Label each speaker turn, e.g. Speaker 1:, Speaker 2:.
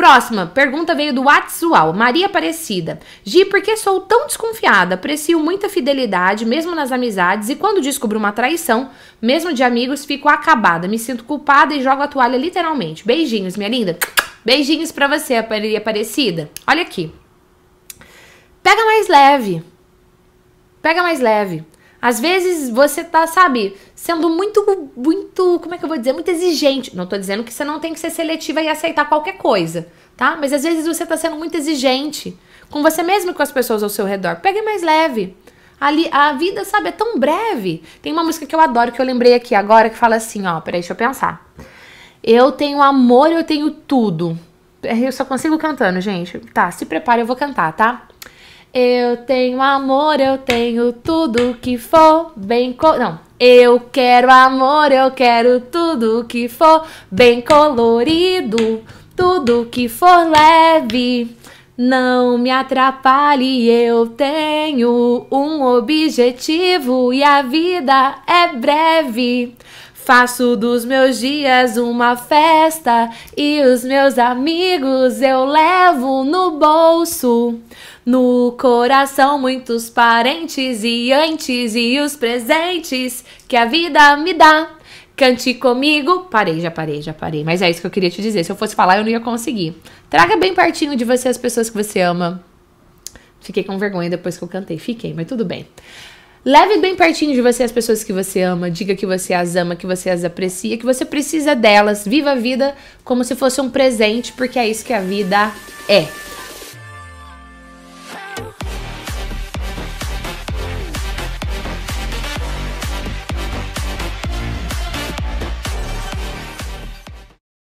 Speaker 1: Próxima pergunta veio do Atsual, Maria Aparecida. Gi, por que sou tão desconfiada? Aprecio muita fidelidade, mesmo nas amizades, e quando descubro uma traição, mesmo de amigos, fico acabada, me sinto culpada e jogo a toalha literalmente. Beijinhos, minha linda. Beijinhos para você, Maria Aparecida. Olha aqui. Pega mais leve. Pega mais leve. Às vezes você tá, sabe, sendo muito, muito, como é que eu vou dizer, muito exigente. Não tô dizendo que você não tem que ser seletiva e aceitar qualquer coisa, tá? Mas às vezes você tá sendo muito exigente com você mesmo e com as pessoas ao seu redor. Pegue mais leve. Ali, a vida, sabe, é tão breve. Tem uma música que eu adoro, que eu lembrei aqui agora, que fala assim, ó, peraí, deixa eu pensar. Eu tenho amor, eu tenho tudo. É, eu só consigo cantando, gente. Tá, se prepare, eu vou cantar, tá? Eu tenho amor, eu tenho tudo que for bem co... Não, eu quero amor, eu quero tudo que for bem colorido, tudo que for leve. Não me atrapalhe, eu tenho um objetivo e a vida é breve. Faço dos meus dias uma festa e os meus amigos eu levo no bolso. No coração, muitos parentes e antes e os presentes que a vida me dá. Cante comigo. Parei, já parei, já parei. Mas é isso que eu queria te dizer. Se eu fosse falar, eu não ia conseguir. Traga bem pertinho de você as pessoas que você ama. Fiquei com vergonha depois que eu cantei. Fiquei, mas tudo bem. Leve bem pertinho de você as pessoas que você ama, diga que você as ama, que você as aprecia, que você precisa delas. Viva a vida como se fosse um presente, porque é isso que a vida é.